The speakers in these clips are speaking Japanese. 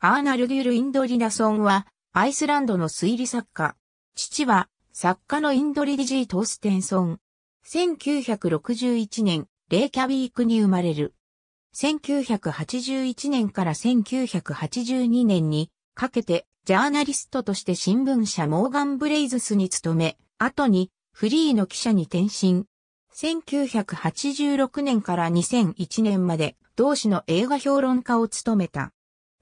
アーナルギュル・インドリナソンは、アイスランドの推理作家。父は、作家のインドリデジー・トーステンソン。1961年、レイキャビークに生まれる。1981年から1982年にかけて、ジャーナリストとして新聞社モーガン・ブレイズスに勤め、後に、フリーの記者に転身。1986年から2001年まで、同志の映画評論家を務めた。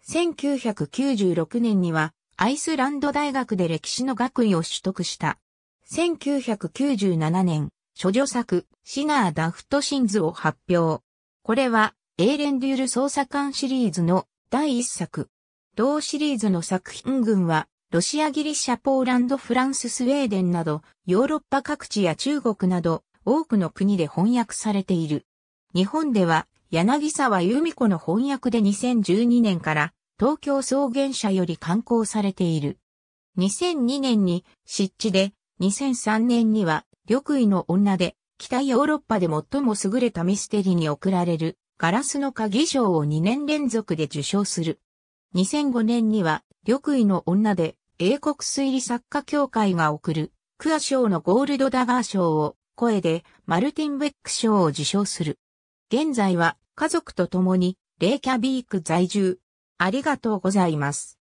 1996年にはアイスランド大学で歴史の学位を取得した。1997年、諸女作、シナー・ダフト・シンズを発表。これは、エーレンデュール捜査官シリーズの第一作。同シリーズの作品群は、ロシア・ギリシャ・ポーランド・フランス・スウェーデンなど、ヨーロッパ各地や中国など、多くの国で翻訳されている。日本では、柳沢由美子の翻訳で2012年から東京草原社より刊行されている。2002年に湿地で、2003年には緑衣の女で、北ヨーロッパで最も優れたミステリーに贈られるガラスの鍵賞を2年連続で受賞する。2005年には緑衣の女で英国推理作家協会が贈るクア賞のゴールドダガー賞を声でマルティン・ベック賞を受賞する。現在は家族と共に、レイキャビーク在住。ありがとうございます。